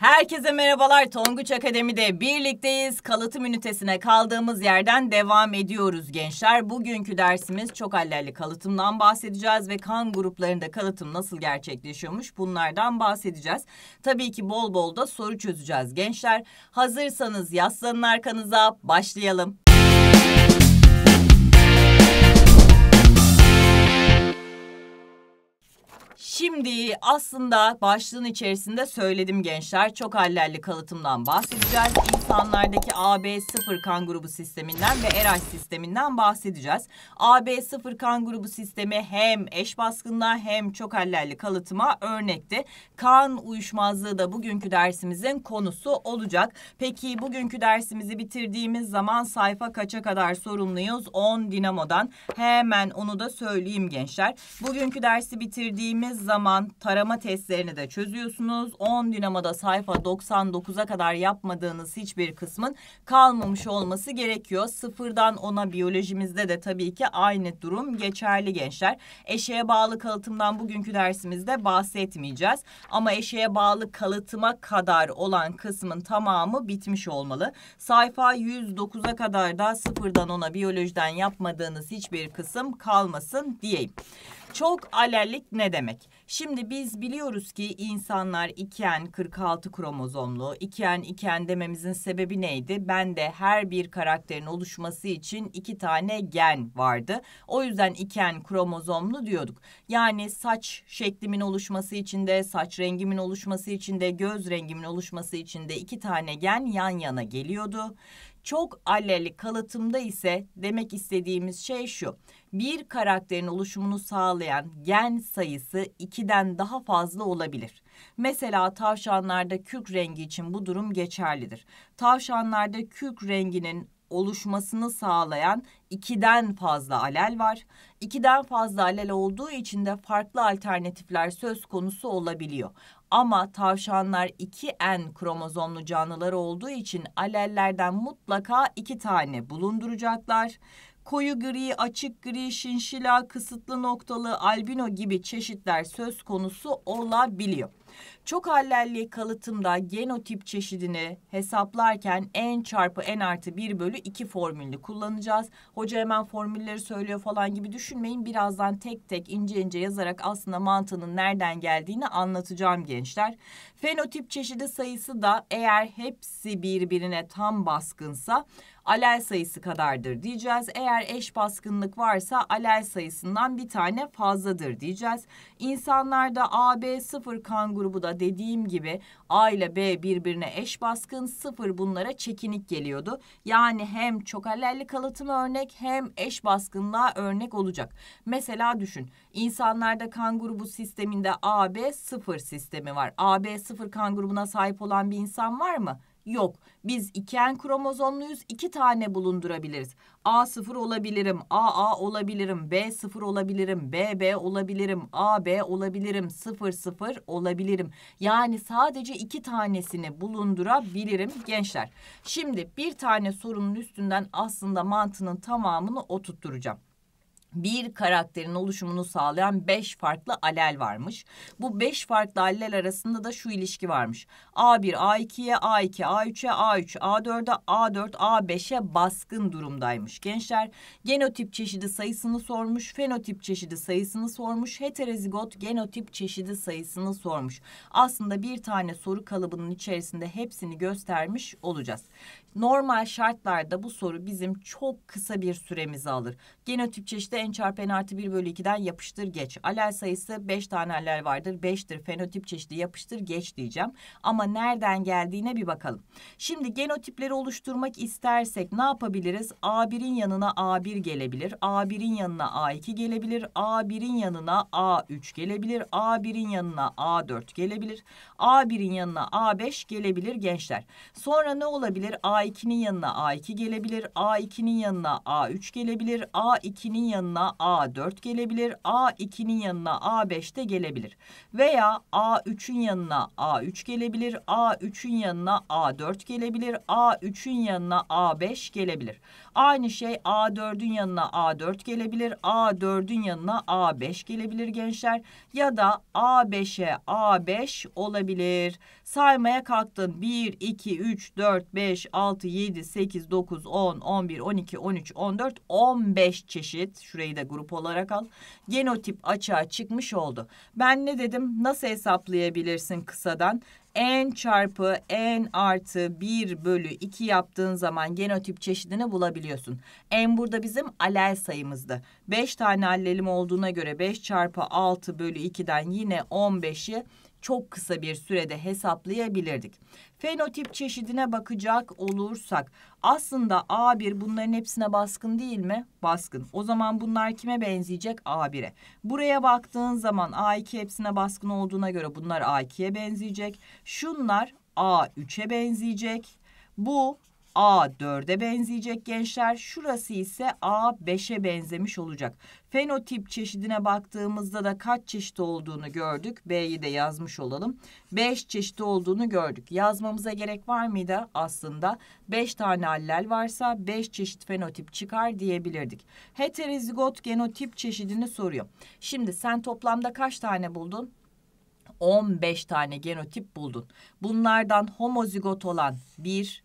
Herkese merhabalar. Tonguç Akademi'de birlikteyiz. Kalıtım ünitesine kaldığımız yerden devam ediyoruz gençler. Bugünkü dersimiz çok hallerli kalıtımdan bahsedeceğiz ve kan gruplarında kalıtım nasıl gerçekleşiyormuş bunlardan bahsedeceğiz. Tabii ki bol bol da soru çözeceğiz gençler. Hazırsanız yaslanın arkanıza başlayalım. Şimdi aslında başlığın içerisinde söyledim gençler. Çok hallerli kalıtımdan bahsedeceğiz. İlk 90'lardaki AB0 kan grubu sisteminden ve RH sisteminden bahsedeceğiz. AB0 kan grubu sistemi hem eş baskında hem çok hallerli kalıtıma örnekti. Kan uyuşmazlığı da bugünkü dersimizin konusu olacak. Peki bugünkü dersimizi bitirdiğimiz zaman sayfa kaça kadar sorumluyuz? 10 dinamodan. Hemen onu da söyleyeyim gençler. Bugünkü dersi bitirdiğimiz zaman tarama testlerini de çözüyorsunuz. 10 dinamoda sayfa 99'a kadar yapmadığınız hiçbir bir kısmın kalmamış olması gerekiyor. Sıfırdan ona biyolojimizde de tabii ki aynı durum geçerli gençler. Eşeğe bağlı kalıtımdan bugünkü dersimizde bahsetmeyeceğiz. Ama eşeğe bağlı kalıtıma kadar olan kısmın tamamı bitmiş olmalı. Sayfa 109'a kadar da sıfırdan ona biyolojiden yapmadığınız hiçbir kısım kalmasın diyeyim. Çok alerlik ne demek? Şimdi biz biliyoruz ki insanlar iken 46 kromozomlu. iken iken dememizin sebebi neydi? Ben de her bir karakterin oluşması için iki tane gen vardı. O yüzden iken kromozomlu diyorduk. Yani saç şeklimin oluşması için de, saç rengimin oluşması için de, göz rengimin oluşması için de iki tane gen yan yana geliyordu. Çok aleli kalıtımda ise demek istediğimiz şey şu bir karakterin oluşumunu sağlayan gen sayısı 2'den daha fazla olabilir. Mesela tavşanlarda kürk rengi için bu durum geçerlidir. Tavşanlarda kürk renginin oluşmasını sağlayan 2'den fazla alel var. 2'den fazla alel olduğu için de farklı alternatifler söz konusu olabiliyor. Ama tavşanlar 2N kromozomlu canlılar olduğu için alellerden mutlaka 2 tane bulunduracaklar koyu gri, açık gri, şinşila, kısıtlı noktalı, albino gibi çeşitler söz konusu olabiliyor. Çok hallelli kalıtımda genotip çeşidini hesaplarken n çarpı n artı 1 bölü 2 formülünü kullanacağız. Hoca hemen formülleri söylüyor falan gibi düşünmeyin. Birazdan tek tek ince ince yazarak aslında mantığının nereden geldiğini anlatacağım gençler. Fenotip çeşidi sayısı da eğer hepsi birbirine tam baskınsa alel sayısı kadardır diyeceğiz. Eğer eş baskınlık varsa alel sayısından bir tane fazladır diyeceğiz. İnsanlarda AB0 kanguru grubu da dediğim gibi A ile B birbirine eş baskın, sıfır bunlara çekinik geliyordu. Yani hem çok alelli kalıtıma örnek hem eş baskınlığa örnek olacak. Mesela düşün insanlarda kan grubu sisteminde AB sıfır sistemi var. AB sıfır kan grubuna sahip olan bir insan var mı? Yok. Biz iki en kromozomluyuz. iki tane bulundurabiliriz. A0 olabilirim, AA olabilirim, B0 olabilirim, BB olabilirim, AB olabilirim, 00 olabilirim. Yani sadece iki tanesini bulundurabilirim gençler. Şimdi bir tane sorunun üstünden aslında mantının tamamını oturtturacağım bir karakterin oluşumunu sağlayan beş farklı alel varmış. Bu beş farklı alel arasında da şu ilişki varmış. A1, A2'ye, A2, A3'e, A3, A4'e, A4, A5'e baskın durumdaymış. Gençler genotip çeşidi sayısını sormuş, fenotip çeşidi sayısını sormuş, heterozigot genotip çeşidi sayısını sormuş. Aslında bir tane soru kalıbının içerisinde hepsini göstermiş olacağız. Normal şartlarda bu soru bizim çok kısa bir süremizi alır. Genotip çeşidi en çarpı n artı 1 bölü 2'den yapıştır geç. Alel sayısı 5 tane alel vardır. 5'tir. Fenotip çeşidi yapıştır geç diyeceğim. Ama nereden geldiğine bir bakalım. Şimdi genotipleri oluşturmak istersek ne yapabiliriz? A1'in yanına A1 gelebilir. A1'in yanına A2 gelebilir. A1'in yanına A3 gelebilir. A1'in yanına A4 gelebilir. A1'in yanına A5 gelebilir gençler. Sonra ne olabilir? A A2'nin yanına A2 gelebilir. A2'nin yanına A3 gelebilir. A2'nin yanına A4 gelebilir. A2'nin yanına A5 de gelebilir. Veya A3'ün yanına A3 gelebilir. A3'ün yanına A4 gelebilir. A3'ün yanına A5 gelebilir. Aynı şey A4'ün yanına A4 gelebilir. A4'ün yanına A5 gelebilir gençler. Ya da A5'e A5 olabilir saymaya kalktın. 1, 2, 3, 4, 5, 6, 7, 8, 9, 10, 11, 12, 13, 14, 15 çeşit. Şurayı da grup olarak al. Genotip açığa çıkmış oldu. Ben ne dedim? Nasıl hesaplayabilirsin kısadan? n çarpı n artı 1 bölü 2 yaptığın zaman genotip çeşidini bulabiliyorsun. n burada bizim alel sayımızdı. 5 tane allelim olduğuna göre 5 çarpı 6 bölü 2'den yine 15'i çok kısa bir sürede hesaplayabilirdik. Fenotip çeşidine bakacak olursak aslında A1 bunların hepsine baskın değil mi? Baskın. O zaman bunlar kime benzeyecek? A1'e. Buraya baktığın zaman A2 hepsine baskın olduğuna göre bunlar A2'ye benzeyecek. Şunlar A3'e benzeyecek. Bu A4'e benzeyecek gençler. Şurası ise A5'e benzemiş olacak. Fenotip çeşidine baktığımızda da kaç çeşit olduğunu gördük. B'yi de yazmış olalım. 5 çeşit olduğunu gördük. Yazmamıza gerek var mıydı? Aslında 5 tane allel varsa 5 çeşit fenotip çıkar diyebilirdik. Heterozigot genotip çeşidini soruyor. Şimdi sen toplamda kaç tane buldun? 15 tane genotip buldun. Bunlardan homozigot olan 1,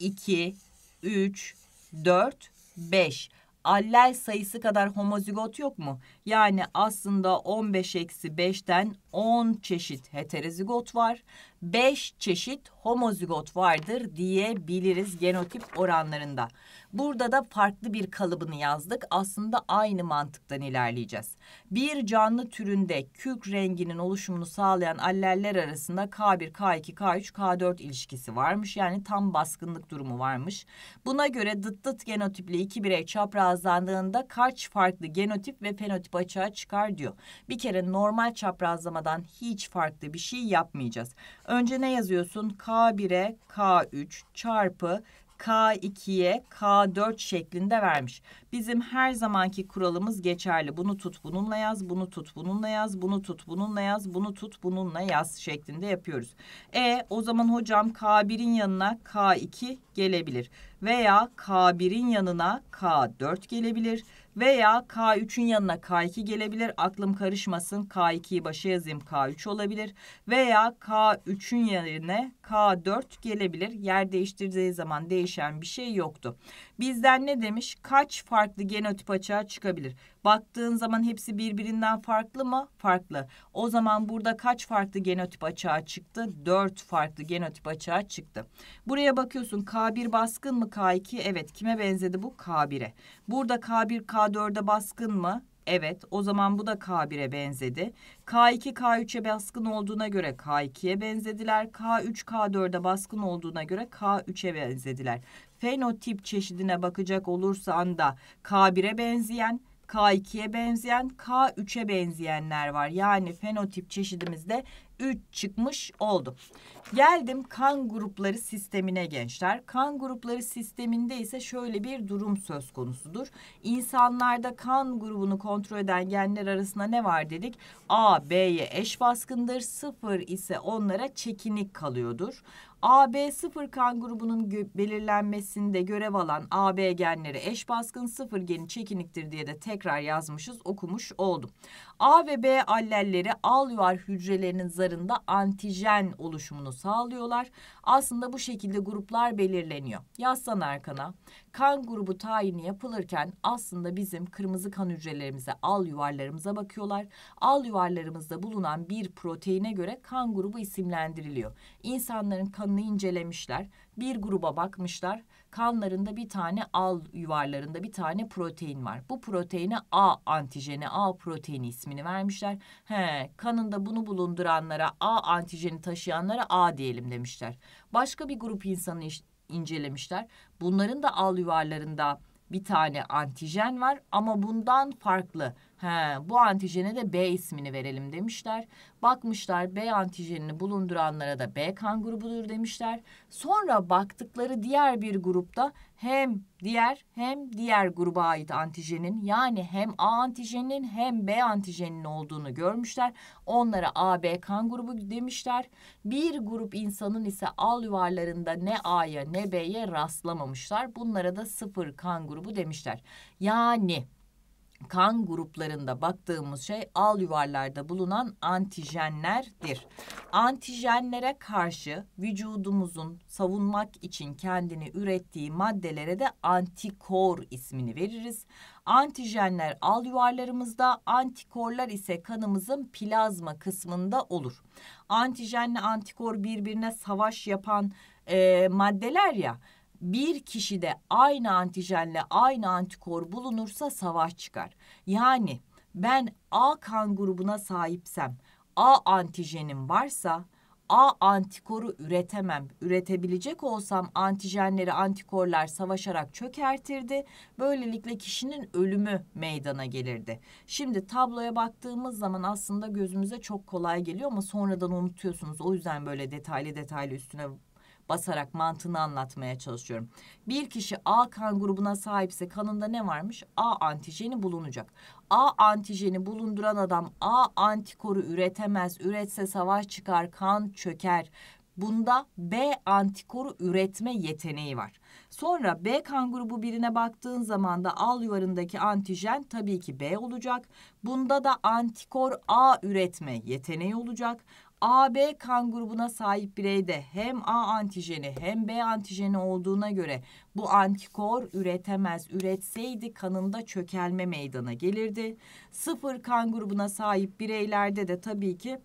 2, 3, 4, 5. Allel sayısı kadar homozigot yok mu? Yani aslında 15 eksi 5'ten 10 çeşit heterozigot var. 5 çeşit homozigot vardır diyebiliriz genotip oranlarında. Burada da farklı bir kalıbını yazdık. Aslında aynı mantıktan ilerleyeceğiz. Bir canlı türünde kürk renginin oluşumunu sağlayan alleller arasında K1, K2, K3, K4 ilişkisi varmış. Yani tam baskınlık durumu varmış. Buna göre dıt dıt genotiple iki birey çaprazlandığında kaç farklı genotip ve fenotip hafif açığa çıkar diyor. Bir kere normal çaprazlamadan hiç farklı bir şey yapmayacağız. Önce ne yazıyorsun? K1'e K3 çarpı K2'ye K4 şeklinde vermiş. Bizim her zamanki kuralımız geçerli. Bunu tut, bununla yaz, bunu tut, bununla yaz, bunu tut, bununla yaz, bunu tut, bununla yaz şeklinde yapıyoruz. E o zaman hocam K1'in yanına K2 gelebilir veya K1'in yanına K4 gelebilir veya K3'ün yanına K2 gelebilir. Aklım karışmasın K2'yi başa yazayım K3 olabilir veya K3'ün yerine K4 gelebilir. Yer değiştirdiği zaman değişen bir şey yoktu. Bizden ne demiş? Kaç farklı genotip açığa çıkabilir? Baktığın zaman hepsi birbirinden farklı mı? Farklı. O zaman burada kaç farklı genotip açığa çıktı? Dört farklı genotip açığa çıktı. Buraya bakıyorsun K1 baskın mı K2? Evet kime benzedi bu? K1'e. Burada K1 K4'e baskın mı? Evet o zaman bu da K1'e benzedi. K2 K3'e baskın olduğuna göre K2'ye benzediler. K3 K4'e baskın olduğuna göre K3'e benzediler. Fenotip çeşidine bakacak olursan da K1'e benzeyen K2'ye benzeyen, K3'e benzeyenler var. Yani fenotip çeşidimizde 3 çıkmış oldu. Geldim kan grupları sistemine gençler. Kan grupları sisteminde ise şöyle bir durum söz konusudur. İnsanlarda kan grubunu kontrol eden genler arasında ne var dedik? A, B'ye eş baskındır. 0 ise onlara çekinik kalıyordur. AB0 kan grubunun belirlenmesinde görev alan AB genleri eş baskın 0 geni çekiniktir diye de tekrar yazmışız okumuş oldum. A ve B allelleri alveolar hücrelerinin zarında antijen oluşumunu sağlıyorlar. Aslında bu şekilde gruplar belirleniyor. Yaslan arkana. Kan grubu tayini yapılırken aslında bizim kırmızı kan hücrelerimize, al yuvarlarımıza bakıyorlar. Al yuvarlarımızda bulunan bir proteine göre kan grubu isimlendiriliyor. İnsanların kanını incelemişler, bir gruba bakmışlar kanlarında bir tane al yuvarlarında bir tane protein var. Bu proteine A antijeni, A proteini ismini vermişler. He, kanında bunu bulunduranlara, A antijeni taşıyanlara A diyelim demişler. Başka bir grup insanı incelemişler. Bunların da al yuvarlarında bir tane antijen var ama bundan farklı. He, bu antijene de B ismini verelim demişler. Bakmışlar B antijenini bulunduranlara da B kan grubudur demişler. Sonra baktıkları diğer bir grupta hem diğer hem diğer gruba ait antijenin yani hem A antijeninin hem B antijeninin olduğunu görmüşler. Onlara AB kan grubu demişler. Bir grup insanın ise al yuvarlarında ne A'ya ne B'ye rastlamamışlar. Bunlara da sıfır kan grubu demişler. Yani kan gruplarında baktığımız şey al yuvarlarda bulunan antijenlerdir. Antijenlere karşı vücudumuzun savunmak için kendini ürettiği maddelere de antikor ismini veririz. Antijenler al yuvarlarımızda, antikorlar ise kanımızın plazma kısmında olur. Antijenle antikor birbirine savaş yapan e, maddeler ya bir kişide aynı antijenle aynı antikor bulunursa savaş çıkar. Yani ben A kan grubuna sahipsem, A antijenim varsa A antikoru üretemem. Üretebilecek olsam antijenleri antikorlar savaşarak çökertirdi. Böylelikle kişinin ölümü meydana gelirdi. Şimdi tabloya baktığımız zaman aslında gözümüze çok kolay geliyor ama sonradan unutuyorsunuz. O yüzden böyle detaylı detaylı üstüne basarak mantığını anlatmaya çalışıyorum. Bir kişi A kan grubuna sahipse kanında ne varmış? A antijeni bulunacak. A antijeni bulunduran adam A antikoru üretemez. Üretse savaş çıkar, kan çöker. Bunda B antikoru üretme yeteneği var. Sonra B kan grubu birine baktığın zaman da al yuvarındaki antijen tabii ki B olacak. Bunda da antikor A üretme yeteneği olacak. AB kan grubuna sahip bireyde hem A antijeni hem B antijeni olduğuna göre bu antikor üretemez. Üretseydi kanında çökelme meydana gelirdi. Sıfır kan grubuna sahip bireylerde de tabii ki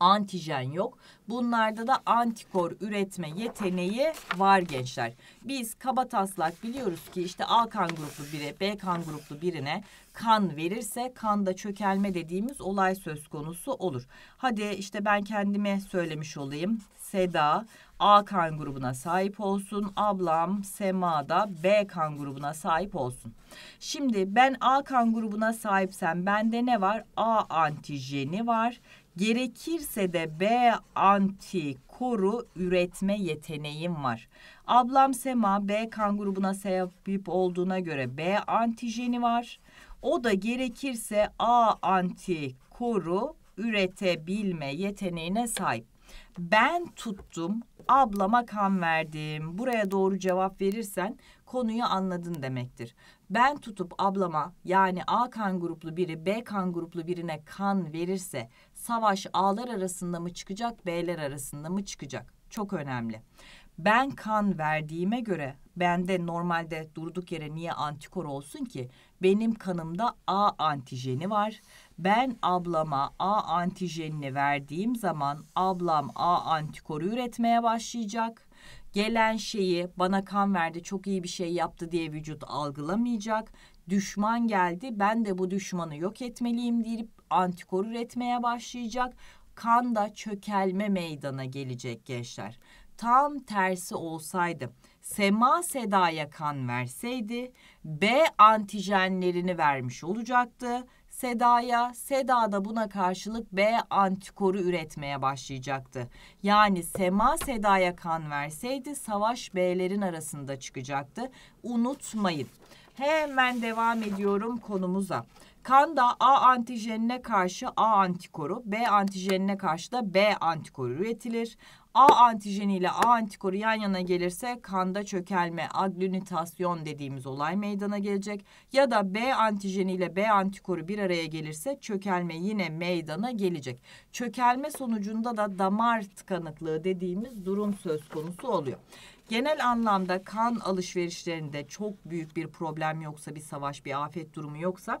antijen yok. Bunlarda da antikor üretme yeteneği var gençler. Biz kabataslak biliyoruz ki işte A kan gruplu bire B kan gruplu birine kan verirse kanda çökelme dediğimiz olay söz konusu olur. Hadi işte ben kendime söylemiş olayım. Seda A kan grubuna sahip olsun. Ablam Sema da B kan grubuna sahip olsun. Şimdi ben A kan grubuna sahipsem bende ne var? A antijeni var. Gerekirse de B antikoru üretme yeteneğim var. Ablam Sema B kan grubuna sahip olduğuna göre B antijeni var. O da gerekirse A antikoru üretebilme yeteneğine sahip. Ben tuttum, ablama kan verdim. Buraya doğru cevap verirsen konuyu anladın demektir. Ben tutup ablama yani A kan gruplu biri B kan gruplu birine kan verirse savaş A'lar arasında mı çıkacak B'ler arasında mı çıkacak? Çok önemli ben kan verdiğime göre bende normalde durduk yere niye antikor olsun ki? Benim kanımda A antijeni var. Ben ablama A antijenini verdiğim zaman ablam A antikoru üretmeye başlayacak. Gelen şeyi bana kan verdi çok iyi bir şey yaptı diye vücut algılamayacak. Düşman geldi ben de bu düşmanı yok etmeliyim deyip antikor üretmeye başlayacak. Kan da çökelme meydana gelecek gençler tam tersi olsaydı sema sedaya kan verseydi B antijenlerini vermiş olacaktı. Seda'ya, Seda da buna karşılık B antikoru üretmeye başlayacaktı. Yani Sema Seda'ya kan verseydi savaş B'lerin arasında çıkacaktı. Unutmayın. Hemen devam ediyorum konumuza. Kan da A antijenine karşı A antikoru, B antijenine karşı da B antikoru üretilir. A antijeni ile A antikoru yan yana gelirse kanda çökelme, aglünitasyon dediğimiz olay meydana gelecek. Ya da B antijeni ile B antikoru bir araya gelirse çökelme yine meydana gelecek. Çökelme sonucunda da damar tıkanıklığı dediğimiz durum söz konusu oluyor. Genel anlamda kan alışverişlerinde çok büyük bir problem yoksa, bir savaş, bir afet durumu yoksa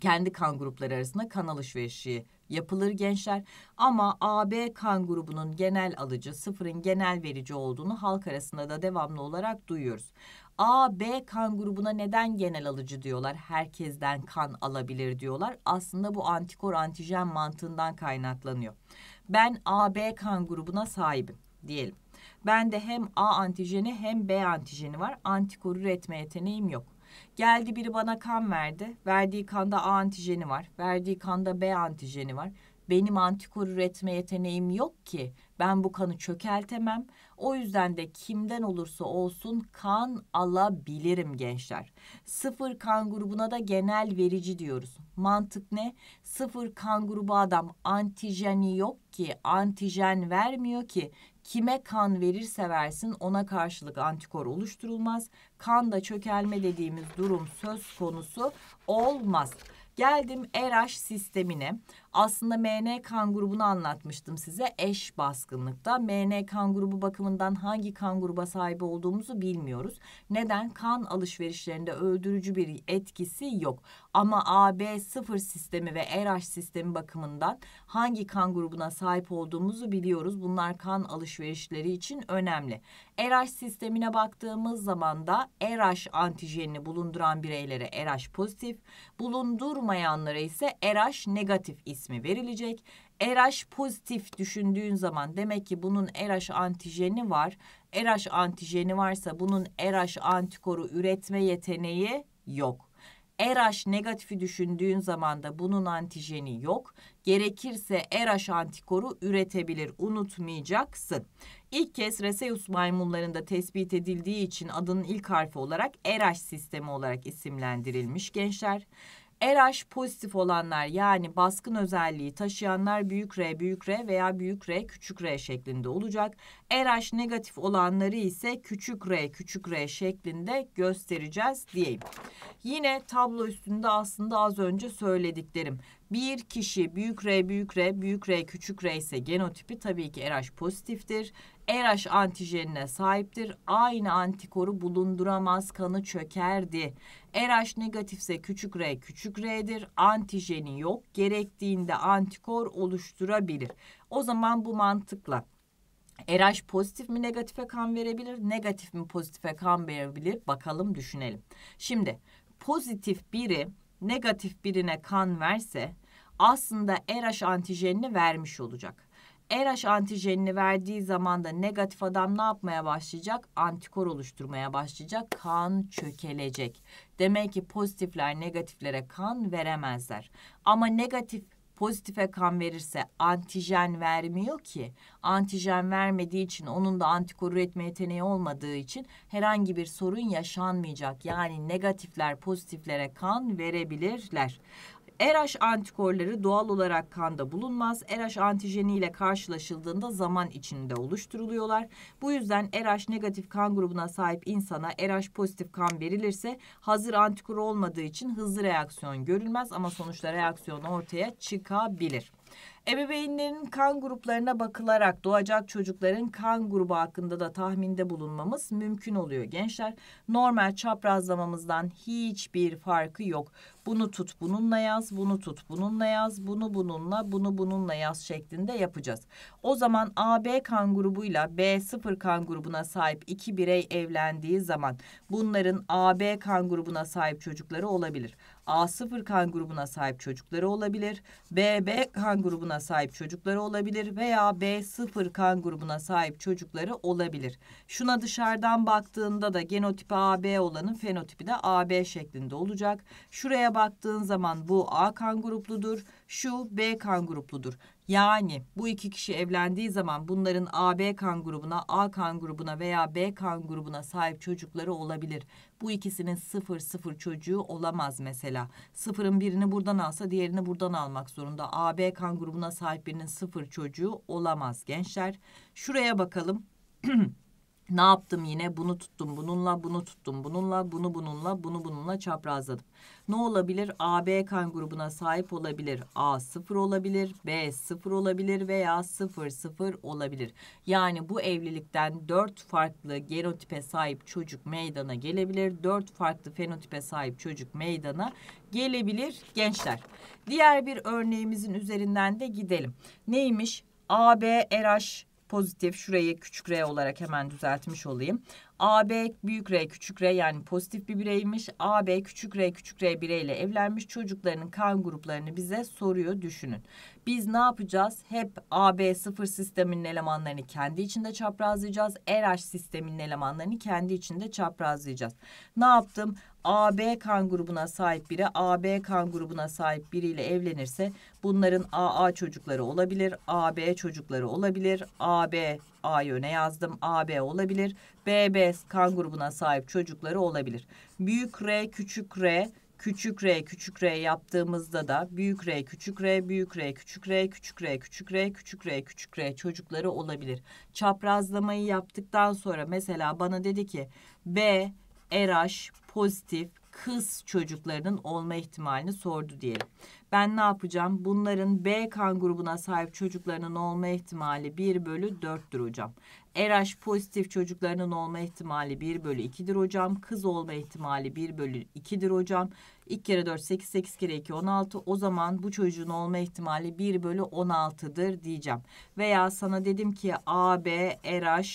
kendi kan grupları arasında kan alışverişi yapılır gençler. Ama AB kan grubunun genel alıcı sıfırın genel verici olduğunu halk arasında da devamlı olarak duyuyoruz. A, B kan grubuna neden genel alıcı diyorlar? Herkesten kan alabilir diyorlar. Aslında bu antikor antijen mantığından kaynaklanıyor. Ben A, B kan grubuna sahibim diyelim. Bende hem A antijeni hem B antijeni var. Antikor üretme yeteneğim yok. Geldi biri bana kan verdi. Verdiği kanda A antijeni var. Verdiği kanda B antijeni var. Benim antikor üretme yeteneğim yok ki. Ben bu kanı çökeltemem. O yüzden de kimden olursa olsun kan alabilirim gençler. Sıfır kan grubuna da genel verici diyoruz. Mantık ne? Sıfır kan grubu adam antijeni yok ki, antijen vermiyor ki. Kime kan verirse versin ona karşılık antikor oluşturulmaz kanda çökelme dediğimiz durum söz konusu olmaz. Geldim RH sistemine. Aslında MN kan grubunu anlatmıştım size eş baskınlıkta. MN kan grubu bakımından hangi kan gruba sahip olduğumuzu bilmiyoruz. Neden? Kan alışverişlerinde öldürücü bir etkisi yok. Ama AB0 sistemi ve RH sistemi bakımından hangi kan grubuna sahip olduğumuzu biliyoruz. Bunlar kan alışverişleri için önemli. RH sistemine baktığımız zaman da RH antijenini bulunduran bireylere RH pozitif, bulundurmayanlara ise RH negatif isim ismi verilecek. RH pozitif düşündüğün zaman demek ki bunun RH antijeni var. RH antijeni varsa bunun RH antikoru üretme yeteneği yok. RH negatifi düşündüğün zaman da bunun antijeni yok. Gerekirse RH antikoru üretebilir, unutmayacaksın. İlk kez Reseus maymunlarında tespit edildiği için adının ilk harfi olarak RH sistemi olarak isimlendirilmiş gençler. RH pozitif olanlar yani baskın özelliği taşıyanlar büyük R büyük R veya büyük R küçük R şeklinde olacak. RH negatif olanları ise küçük R küçük R şeklinde göstereceğiz diyeyim. Yine tablo üstünde aslında az önce söylediklerim. Bir kişi büyük R büyük R büyük R küçük R ise genotipi tabii ki RH pozitiftir. RH antijenine sahiptir. Aynı antikoru bulunduramaz kanı çökerdi. RH negatifse küçük R küçük R'dir. Antijeni yok. Gerektiğinde antikor oluşturabilir. O zaman bu mantıkla RH pozitif mi negatife kan verebilir? Negatif mi pozitife kan verebilir? Bakalım düşünelim. Şimdi pozitif biri negatif birine kan verse aslında RH antijenini vermiş olacak. RH antijenini verdiği zaman da negatif adam ne yapmaya başlayacak? Antikor oluşturmaya başlayacak. Kan çökelecek. Demek ki pozitifler negatiflere kan veremezler. Ama negatif pozitife kan verirse antijen vermiyor ki. Antijen vermediği için onun da antikor üretme yeteneği olmadığı için herhangi bir sorun yaşanmayacak. Yani negatifler pozitiflere kan verebilirler. RH antikorları doğal olarak kanda bulunmaz. RH antijeni ile karşılaşıldığında zaman içinde oluşturuluyorlar. Bu yüzden RH negatif kan grubuna sahip insana RH pozitif kan verilirse hazır antikor olmadığı için hızlı reaksiyon görülmez ama sonuçta reaksiyon ortaya çıkabilir. Ebeveynlerin kan gruplarına bakılarak doğacak çocukların kan grubu hakkında da tahminde bulunmamız mümkün oluyor gençler. Normal çaprazlamamızdan hiçbir farkı yok. Bunu tut bununla yaz, bunu tut bununla yaz, bunu bununla, bunu bununla yaz şeklinde yapacağız. O zaman AB kan grubuyla B0 kan grubuna sahip iki birey evlendiği zaman bunların AB kan grubuna sahip çocukları olabilir. A0 kan grubuna sahip çocukları olabilir, BB kan grubuna sahip çocukları olabilir veya B0 kan grubuna sahip çocukları olabilir. Şuna dışarıdan baktığında da genotipi AB olanın fenotipi de AB şeklinde olacak. Şuraya baktığın zaman bu A kan grupludur, şu B kan grupludur. Yani bu iki kişi evlendiği zaman bunların AB kan grubuna, A kan grubuna veya B kan grubuna sahip çocukları olabilir. Bu ikisinin sıfır sıfır çocuğu olamaz mesela. Sıfırın birini buradan alsa diğerini buradan almak zorunda. AB kan grubuna sahip birinin sıfır çocuğu olamaz gençler. Şuraya bakalım. Ne yaptım yine? Bunu tuttum bununla, bunu tuttum bununla, bunu bununla, bunu bununla çaprazladım. Ne olabilir? AB kan grubuna sahip olabilir. A sıfır olabilir, B sıfır olabilir veya sıfır sıfır olabilir. Yani bu evlilikten dört farklı genotipe sahip çocuk meydana gelebilir. Dört farklı fenotipe sahip çocuk meydana gelebilir gençler. Diğer bir örneğimizin üzerinden de gidelim. Neymiş? AB, RH pozitif şurayı küçük r olarak hemen düzeltmiş olayım. AB büyük R küçük R yani pozitif bir bireymiş. AB küçük R küçük R bireyle evlenmiş çocuklarının kan gruplarını bize soruyor düşünün. Biz ne yapacağız? Hep AB sıfır sisteminin elemanlarını kendi içinde çaprazlayacağız. RH sisteminin elemanlarını kendi içinde çaprazlayacağız. Ne yaptım? AB kan grubuna sahip biri AB kan grubuna sahip biriyle evlenirse bunların AA çocukları olabilir, AB çocukları olabilir, AB A'yı öne yazdım AB olabilir, BB kan grubuna sahip çocukları olabilir. Büyük R, küçük R, küçük r küçük r yaptığımızda da büyük r küçük r büyük r küçük r küçük r küçük r küçük r küçük r çocukları olabilir. Çaprazlamayı yaptıktan sonra mesela bana dedi ki B RH, pozitif, kız çocuklarının olma ihtimalini sordu diyelim. Ben ne yapacağım? Bunların B kan grubuna sahip çocuklarının olma ihtimali 1 bölü 4'tür hocam. RH pozitif çocuklarının olma ihtimali 1 bölü 2'dir hocam. Kız olma ihtimali 1 bölü 2'dir hocam. 2 kere 4 8 8 kere 2 16 o zaman bu çocuğun olma ihtimali 1 bölü 16'dır diyeceğim. Veya sana dedim ki AB RH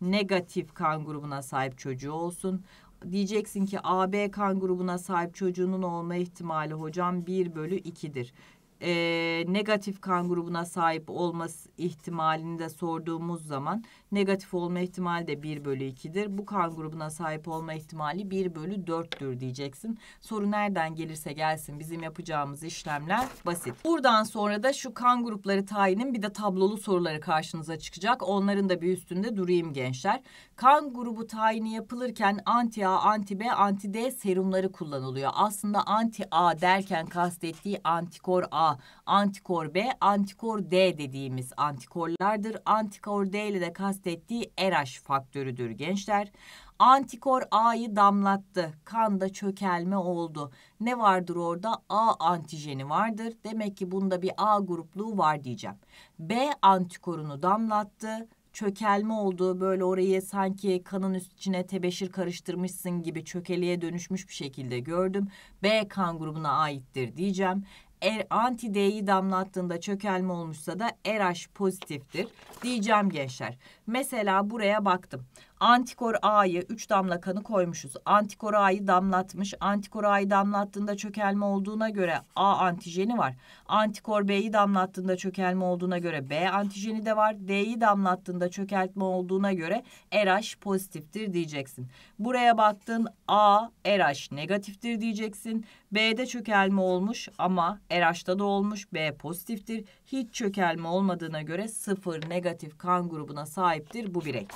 negatif kan grubuna sahip çocuğu olsun diyeceksin ki AB kan grubuna sahip çocuğunun olma ihtimali hocam 1 bölü 2'dir. E, ee, negatif kan grubuna sahip olması ihtimalini de sorduğumuz zaman Negatif olma ihtimali de 1 bölü 2'dir. Bu kan grubuna sahip olma ihtimali 1 bölü 4'tür diyeceksin. Soru nereden gelirse gelsin bizim yapacağımız işlemler basit. Buradan sonra da şu kan grupları tayinin bir de tablolu soruları karşınıza çıkacak. Onların da bir üstünde durayım gençler. Kan grubu tayini yapılırken anti A, anti B, anti D serumları kullanılıyor. Aslında anti A derken kastettiği antikor A, antikor B, antikor D dediğimiz antikorlardır. Antikor D ile de kastettiğimiz kastettiği RH faktörüdür gençler. Antikor A'yı damlattı. Kanda çökelme oldu. Ne vardır orada? A antijeni vardır. Demek ki bunda bir A grupluğu var diyeceğim. B antikorunu damlattı çökelme oldu böyle orayı sanki kanın üstüne tebeşir karıştırmışsın gibi çökeliğe dönüşmüş bir şekilde gördüm. B kan grubuna aittir diyeceğim er, anti D'yi damlattığında çökelme olmuşsa da RH pozitiftir diyeceğim gençler. Mesela buraya baktım. Antikor A'yı 3 damla kanı koymuşuz. Antikor A'yı damlatmış. Antikor A'yı damlattığında çökelme olduğuna göre A antijeni var. Antikor B'yi damlattığında çökelme olduğuna göre B antijeni de var. D'yi damlattığında çökeltme olduğuna göre RH pozitiftir diyeceksin. Buraya baktın A RH negatiftir diyeceksin. B'de çökelme olmuş ama RH'da da olmuş. B pozitiftir. Hiç çökelme olmadığına göre sıfır negatif kan grubuna sahiptir bu birey.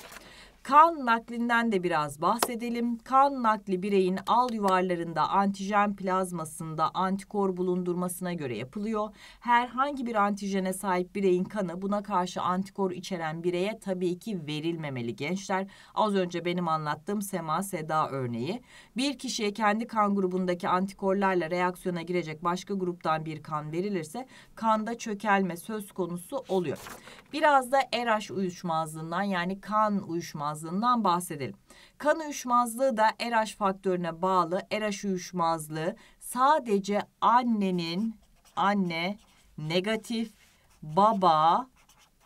Kan naklinden de biraz bahsedelim. Kan nakli bireyin al yuvarlarında antijen plazmasında antikor bulundurmasına göre yapılıyor. Herhangi bir antijene sahip bireyin kanı buna karşı antikor içeren bireye tabii ki verilmemeli gençler. Az önce benim anlattığım Sema Seda örneği. Bir kişiye kendi kan grubundaki antikorlarla reaksiyona girecek başka gruptan bir kan verilirse kanda çökelme söz konusu oluyor. Biraz da RH uyuşmazlığından yani kan uyuşmazlığından uyuşmazlığından bahsedelim. Kan uyuşmazlığı da RH faktörüne bağlı. RH uyuşmazlığı sadece annenin anne negatif, baba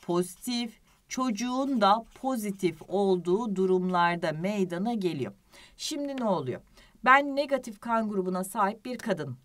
pozitif, çocuğun da pozitif olduğu durumlarda meydana geliyor. Şimdi ne oluyor? Ben negatif kan grubuna sahip bir kadın.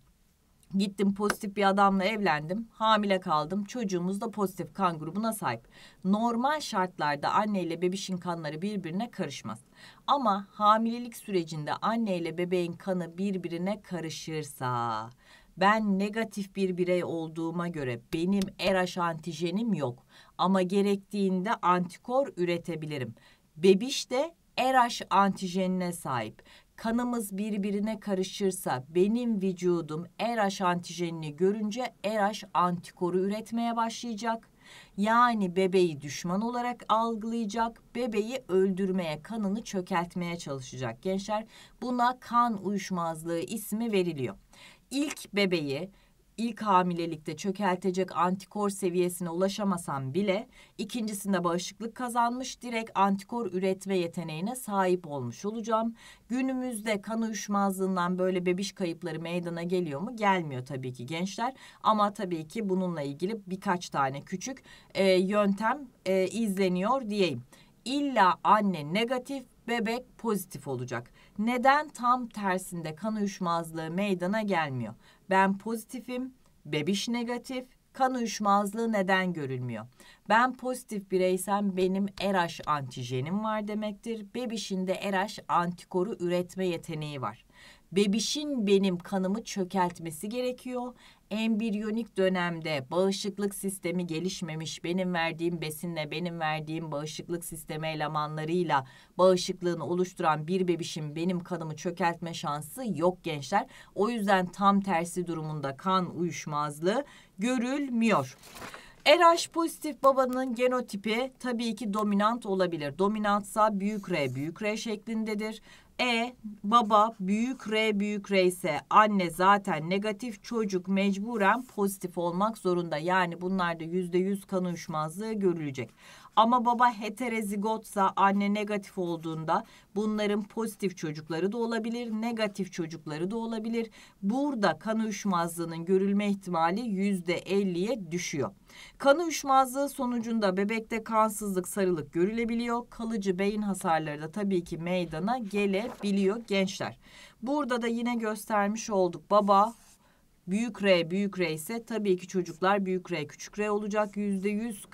Gittim pozitif bir adamla evlendim, hamile kaldım, çocuğumuz da pozitif kan grubuna sahip. Normal şartlarda anne ile bebişin kanları birbirine karışmaz. Ama hamilelik sürecinde anne ile bebeğin kanı birbirine karışırsa, ben negatif bir birey olduğuma göre benim RH antijenim yok ama gerektiğinde antikor üretebilirim. Bebiş de RH antijenine sahip kanımız birbirine karışırsa benim vücudum RH antijenini görünce RH antikoru üretmeye başlayacak. Yani bebeği düşman olarak algılayacak, bebeği öldürmeye, kanını çökeltmeye çalışacak. Gençler buna kan uyuşmazlığı ismi veriliyor. İlk bebeği ilk hamilelikte çökeltecek antikor seviyesine ulaşamasam bile ikincisinde bağışıklık kazanmış direkt antikor üretme yeteneğine sahip olmuş olacağım. Günümüzde kan uyuşmazlığından böyle bebiş kayıpları meydana geliyor mu? Gelmiyor tabii ki gençler ama tabii ki bununla ilgili birkaç tane küçük e, yöntem e, izleniyor diyeyim. İlla anne negatif bebek pozitif olacak. Neden tam tersinde kan uyuşmazlığı meydana gelmiyor? Ben pozitifim, bebiş negatif, kan uyuşmazlığı neden görülmüyor? Ben pozitif bireysem benim RH antijenim var demektir. Bebişin de RH antikoru üretme yeteneği var. Bebişin benim kanımı çökeltmesi gerekiyor embriyonik dönemde bağışıklık sistemi gelişmemiş benim verdiğim besinle benim verdiğim bağışıklık sistemi elemanlarıyla bağışıklığını oluşturan bir bebişin benim kanımı çökeltme şansı yok gençler. O yüzden tam tersi durumunda kan uyuşmazlığı görülmüyor. RH pozitif babanın genotipi tabii ki dominant olabilir. Dominantsa büyük R büyük R şeklindedir. E baba büyük R büyük R ise anne zaten negatif çocuk mecburen pozitif olmak zorunda. Yani bunlarda yüzde yüz kan uyuşmazlığı görülecek. Ama baba heterozigotsa anne negatif olduğunda bunların pozitif çocukları da olabilir, negatif çocukları da olabilir. Burada kan uyuşmazlığının görülme ihtimali yüzde %50'ye düşüyor. Kan uyuşmazlığı sonucunda bebekte kansızlık, sarılık görülebiliyor. Kalıcı beyin hasarları da tabii ki meydana gelebiliyor gençler. Burada da yine göstermiş olduk. Baba büyük R büyük R ise tabii ki çocuklar büyük R küçük R olacak. Yüzde yüz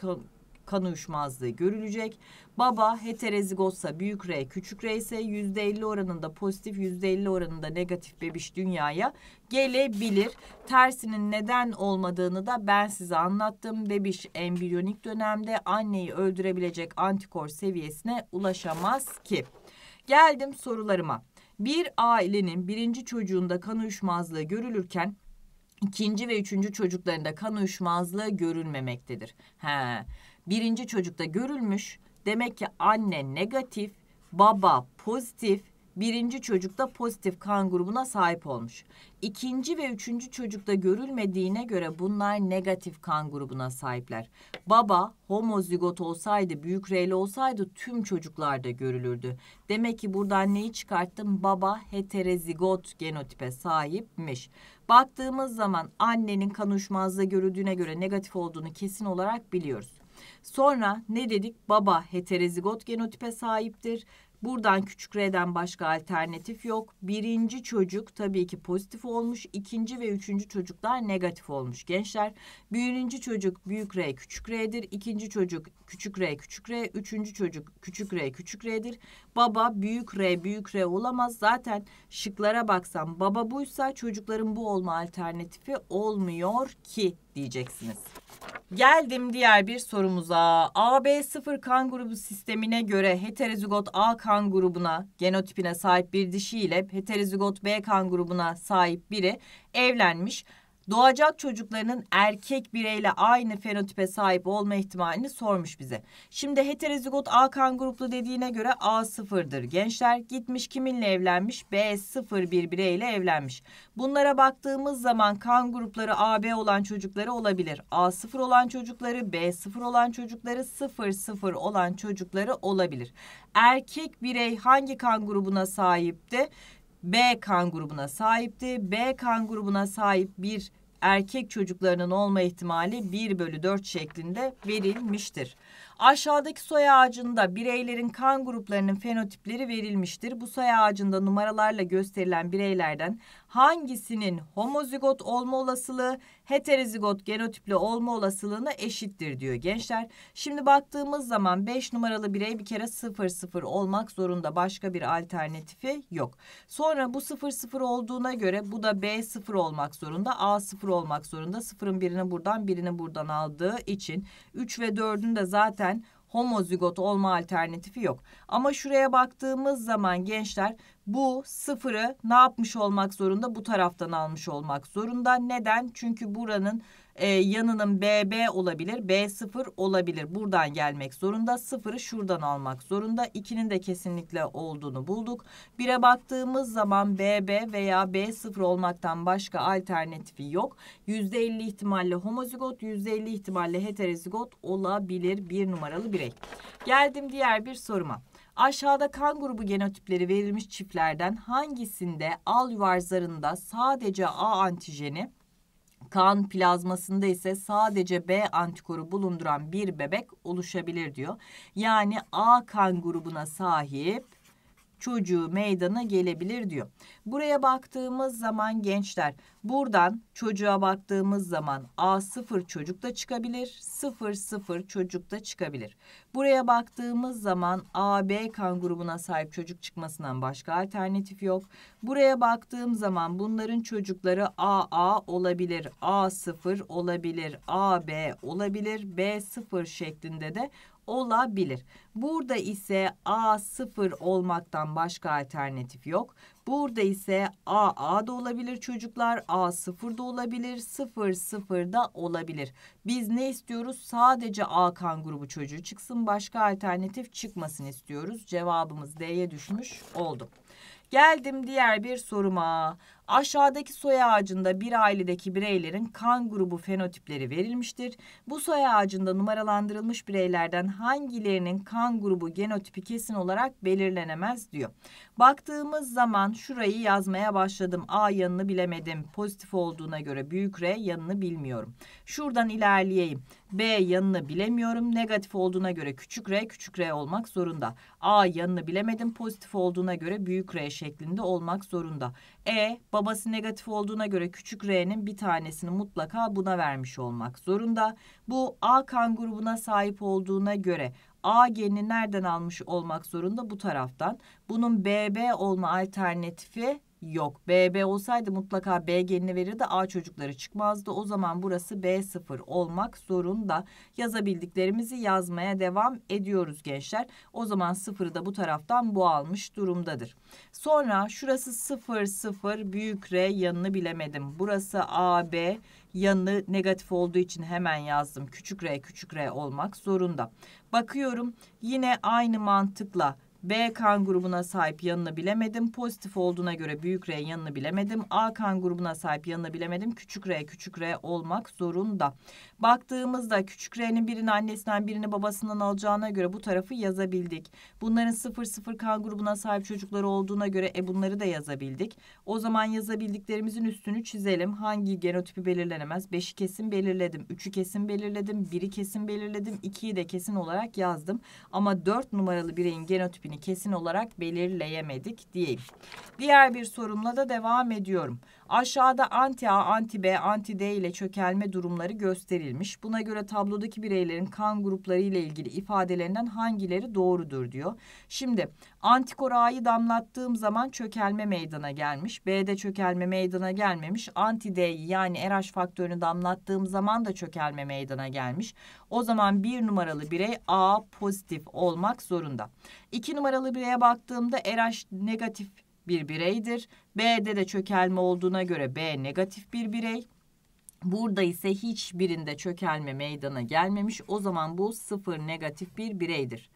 kan uyuşmazlığı görülecek. Baba heterozigotsa büyük R küçük R ise %50 oranında pozitif %50 oranında negatif bebiş dünyaya gelebilir. Tersinin neden olmadığını da ben size anlattım. Bebiş embriyonik dönemde anneyi öldürebilecek antikor seviyesine ulaşamaz ki. Geldim sorularıma. Bir ailenin birinci çocuğunda kan uyuşmazlığı görülürken ikinci ve üçüncü çocuklarında kan uyuşmazlığı görülmemektedir. He birinci çocukta görülmüş. Demek ki anne negatif, baba pozitif, birinci çocukta pozitif kan grubuna sahip olmuş. İkinci ve üçüncü çocukta görülmediğine göre bunlar negatif kan grubuna sahipler. Baba homozigot olsaydı, büyük reyli olsaydı tüm çocuklarda görülürdü. Demek ki buradan neyi çıkarttım? Baba heterozigot genotipe sahipmiş. Baktığımız zaman annenin kan uyuşmazlığı görüldüğüne göre negatif olduğunu kesin olarak biliyoruz. Sonra ne dedik? Baba heterozigot genotipe sahiptir. Buradan küçük R'den başka alternatif yok. Birinci çocuk tabii ki pozitif olmuş. ikinci ve üçüncü çocuklar negatif olmuş gençler. Birinci çocuk büyük R küçük R'dir. İkinci çocuk küçük r küçük r. Üçüncü çocuk küçük r küçük r'dir. Baba büyük r büyük r olamaz. Zaten şıklara baksam baba buysa çocukların bu olma alternatifi olmuyor ki diyeceksiniz. Geldim diğer bir sorumuza. AB0 kan grubu sistemine göre heterozigot A kan grubuna genotipine sahip bir dişi ile heterozigot B kan grubuna sahip biri evlenmiş doğacak çocuklarının erkek bireyle aynı fenotipe sahip olma ihtimalini sormuş bize. Şimdi heterozigot A kan gruplu dediğine göre A sıfırdır. Gençler gitmiş kiminle evlenmiş? B sıfır bir bireyle evlenmiş. Bunlara baktığımız zaman kan grupları AB olan çocukları olabilir. A sıfır olan çocukları, B sıfır olan çocukları, sıfır sıfır olan çocukları olabilir. Erkek birey hangi kan grubuna sahipti? B kan grubuna sahipti. B kan grubuna sahip bir erkek çocuklarının olma ihtimali 1 bölü 4 şeklinde verilmiştir. Aşağıdaki soy ağacında bireylerin kan gruplarının fenotipleri verilmiştir. Bu soy ağacında numaralarla gösterilen bireylerden hangisinin homozigot olma olasılığı heterozigot genotipli olma olasılığına eşittir diyor gençler. Şimdi baktığımız zaman 5 numaralı birey bir kere 00 olmak zorunda başka bir alternatifi yok. Sonra bu 00 olduğuna göre bu da B0 olmak zorunda A0 olmak zorunda. 0'ın birini buradan birini buradan aldığı için 3 ve 4'ün de zaten homozigot olma alternatifi yok. Ama şuraya baktığımız zaman gençler bu sıfırı ne yapmış olmak zorunda? Bu taraftan almış olmak zorunda. Neden? Çünkü buranın e, yanının BB olabilir, B0 olabilir. Buradan gelmek zorunda. Sıfırı şuradan almak zorunda. 2'nin de kesinlikle olduğunu bulduk. 1'e baktığımız zaman BB veya B0 olmaktan başka alternatifi yok. %50 ihtimalle homozigot, %50 ihtimalle heterozigot olabilir bir numaralı birey. Geldim diğer bir soruma. Aşağıda kan grubu genotipleri verilmiş çiftlerden hangisinde al yuvarlarında sadece A antijeni Kan plazmasında ise sadece B antikoru bulunduran bir bebek oluşabilir diyor. Yani A kan grubuna sahip çocuğu meydana gelebilir diyor. Buraya baktığımız zaman gençler buradan çocuğa baktığımız zaman A0 çocuk da çıkabilir, 00 çocuk da çıkabilir. Buraya baktığımız zaman AB kan grubuna sahip çocuk çıkmasından başka alternatif yok. Buraya baktığım zaman bunların çocukları AA olabilir, A0 olabilir, AB olabilir, B0 şeklinde de olabilir. Burada ise A sıfır olmaktan başka alternatif yok. Burada ise A A da olabilir çocuklar. A sıfır da olabilir. Sıfır sıfır da olabilir. Biz ne istiyoruz? Sadece A kan grubu çocuğu çıksın. Başka alternatif çıkmasın istiyoruz. Cevabımız D'ye düşmüş oldu. Geldim diğer bir soruma. Aşağıdaki soy ağacında bir ailedeki bireylerin kan grubu fenotipleri verilmiştir. Bu soy ağacında numaralandırılmış bireylerden hangilerinin kan grubu genotipi kesin olarak belirlenemez diyor. Baktığımız zaman şurayı yazmaya başladım. A yanını bilemedim. Pozitif olduğuna göre büyük R yanını bilmiyorum. Şuradan ilerleyeyim. B yanını bilemiyorum. Negatif olduğuna göre küçük R küçük R olmak zorunda. A yanını bilemedim. Pozitif olduğuna göre büyük R şeklinde olmak zorunda. E Babası negatif olduğuna göre küçük R'nin bir tanesini mutlaka buna vermiş olmak zorunda. Bu A kan grubuna sahip olduğuna göre A genini nereden almış olmak zorunda bu taraftan. Bunun BB olma alternatifi Yok. BB olsaydı mutlaka B genini verirdi. A çocukları çıkmazdı. O zaman burası B0 olmak zorunda. Yazabildiklerimizi yazmaya devam ediyoruz gençler. O zaman sıfırı da bu taraftan bu almış durumdadır. Sonra şurası 0 0 büyük R yanını bilemedim. Burası AB yanı negatif olduğu için hemen yazdım. Küçük R küçük R olmak zorunda. Bakıyorum yine aynı mantıkla B kan grubuna sahip yanını bilemedim. Pozitif olduğuna göre büyük R yanını bilemedim. A kan grubuna sahip yanını bilemedim. Küçük R küçük R olmak zorunda. Baktığımızda küçük R'nin birini annesinden birini babasından alacağına göre bu tarafı yazabildik. Bunların 0-0 kan grubuna sahip çocukları olduğuna göre e bunları da yazabildik. O zaman yazabildiklerimizin üstünü çizelim. Hangi genotipi belirlenemez? 5'i kesin belirledim. 3'ü kesin belirledim. 1'i kesin belirledim. 2'yi de kesin olarak yazdım. Ama 4 numaralı bireyin genotipi tipini kesin olarak belirleyemedik diyeyim. Diğer bir sorumla da devam ediyorum. Aşağıda anti A, anti B, anti D ile çökelme durumları gösterilmiş. Buna göre tablodaki bireylerin kan grupları ile ilgili ifadelerinden hangileri doğrudur diyor. Şimdi antikor A'yı damlattığım zaman çökelme meydana gelmiş. B'de çökelme meydana gelmemiş. Anti D'yi yani RH faktörünü damlattığım zaman da çökelme meydana gelmiş. O zaman bir numaralı birey A pozitif olmak zorunda. İki numaralı bireye baktığımda RH negatif bir bireydir. B'de de çökelme olduğuna göre B negatif bir birey. Burada ise hiçbirinde çökelme meydana gelmemiş. O zaman bu sıfır negatif bir bireydir.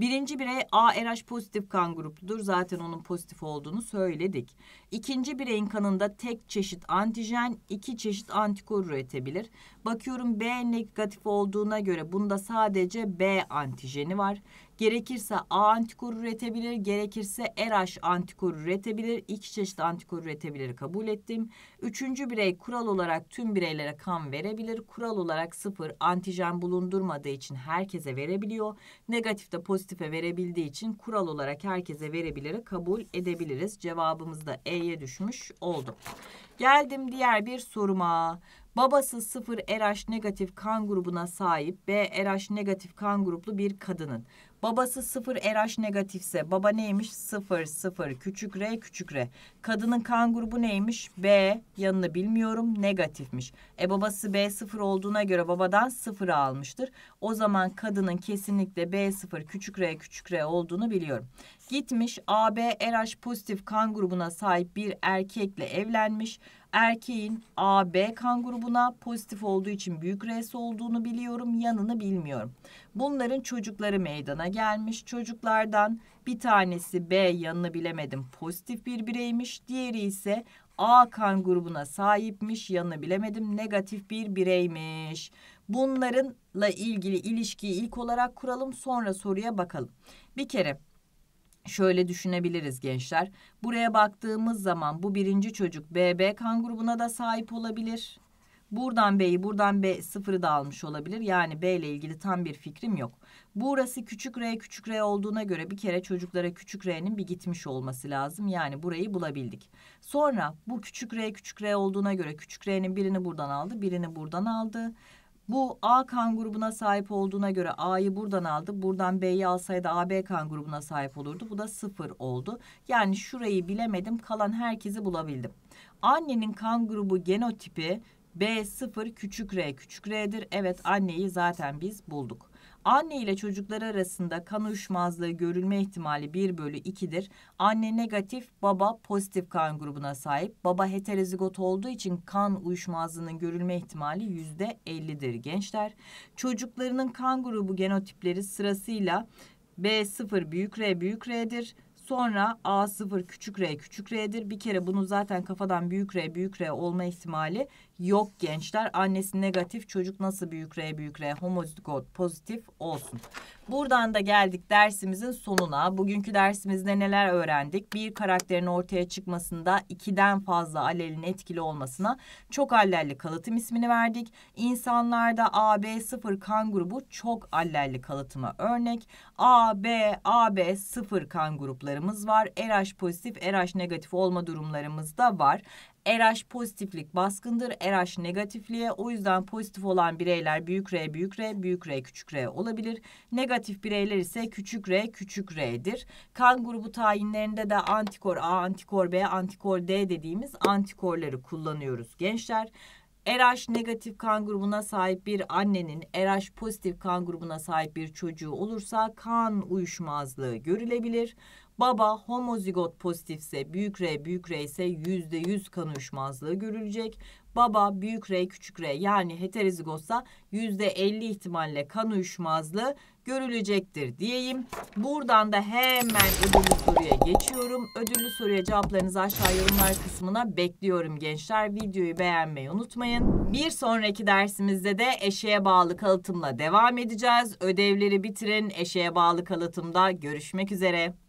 Birinci birey A RH pozitif kan grubudur. Zaten onun pozitif olduğunu söyledik. İkinci bireyin kanında tek çeşit antijen, iki çeşit antikor üretebilir. Bakıyorum B negatif olduğuna göre bunda sadece B antijeni var. Gerekirse A antikor üretebilir, gerekirse RH antikor üretebilir. İki çeşit antikor üretebilir kabul ettim. Üçüncü birey kural olarak tüm bireylere kan verebilir. Kural olarak sıfır antijen bulundurmadığı için herkese verebiliyor. Negatif de pozitife verebildiği için kural olarak herkese verebilir kabul edebiliriz. Cevabımız da E'ye düşmüş oldu. Geldim diğer bir soruma. Babası 0 RH negatif kan grubuna sahip B RH negatif kan gruplu bir kadının Babası 0 RH negatifse baba neymiş? 0 0 küçük R küçük R. Kadının kan grubu neymiş? B yanını bilmiyorum negatifmiş. E babası B0 olduğuna göre babadan 0 almıştır. O zaman kadının kesinlikle B0 küçük R küçük R olduğunu biliyorum. Gitmiş AB RH pozitif kan grubuna sahip bir erkekle evlenmiş. Erkeğin AB kan grubuna pozitif olduğu için büyük res olduğunu biliyorum, yanını bilmiyorum. Bunların çocukları meydana gelmiş. Çocuklardan bir tanesi B yanını bilemedim pozitif bir bireymiş. Diğeri ise A kan grubuna sahipmiş, yanını bilemedim negatif bir bireymiş. Bunlarınla ilgili ilişkiyi ilk olarak kuralım sonra soruya bakalım. Bir kere Şöyle düşünebiliriz gençler. Buraya baktığımız zaman bu birinci çocuk BB kan grubuna da sahip olabilir. Buradan B'yi buradan B sıfırı da almış olabilir. Yani B ile ilgili tam bir fikrim yok. Burası küçük R küçük R olduğuna göre bir kere çocuklara küçük R'nin bir gitmiş olması lazım. Yani burayı bulabildik. Sonra bu küçük R küçük R olduğuna göre küçük R'nin birini buradan aldı birini buradan aldı. Bu A kan grubuna sahip olduğuna göre A'yı buradan aldı. Buradan B'yi alsaydı AB kan grubuna sahip olurdu. Bu da sıfır oldu. Yani şurayı bilemedim. Kalan herkesi bulabildim. Annenin kan grubu genotipi B0 küçük R küçük R'dir. Evet anneyi zaten biz bulduk. Anne ile çocuklar arasında kan uyuşmazlığı görülme ihtimali 1 bölü 2'dir. Anne negatif, baba pozitif kan grubuna sahip. Baba heterozigot olduğu için kan uyuşmazlığının görülme ihtimali %50'dir gençler. Çocuklarının kan grubu genotipleri sırasıyla B0 büyük R büyük R'dir. Sonra A0 küçük R küçük R'dir. Bir kere bunu zaten kafadan büyük R büyük R olma ihtimali yok gençler. Annesi negatif çocuk nasıl büyük R büyük R homozigot pozitif olsun. Buradan da geldik dersimizin sonuna. Bugünkü dersimizde neler öğrendik? Bir karakterin ortaya çıkmasında ikiden fazla alelin etkili olmasına çok allelli kalıtım ismini verdik. İnsanlarda AB0 kan grubu çok allelli kalıtıma örnek. AB, AB0 kan gruplarımız var. RH pozitif, RH negatif olma durumlarımız da var. RH pozitiflik baskındır. RH negatifliğe o yüzden pozitif olan bireyler büyük R büyük R büyük R küçük R olabilir. Negatif bireyler ise küçük R küçük R'dir. Kan grubu tayinlerinde de antikor A, antikor B, antikor D dediğimiz antikorları kullanıyoruz gençler. RH negatif kan grubuna sahip bir annenin RH pozitif kan grubuna sahip bir çocuğu olursa kan uyuşmazlığı görülebilir. Baba homozigot pozitifse büyük R büyük R ise %100 kan uyuşmazlığı görülecek. Baba büyük R küçük R yani heterozigotsa %50 ihtimalle kan uyuşmazlığı görülecektir diyeyim. Buradan da hemen ödüllü soruya geçiyorum. Ödüllü soruya cevaplarınızı aşağı yorumlar kısmına bekliyorum gençler. Videoyu beğenmeyi unutmayın. Bir sonraki dersimizde de eşeğe bağlı kalıtımla devam edeceğiz. Ödevleri bitirin. Eşeğe bağlı kalıtımda görüşmek üzere.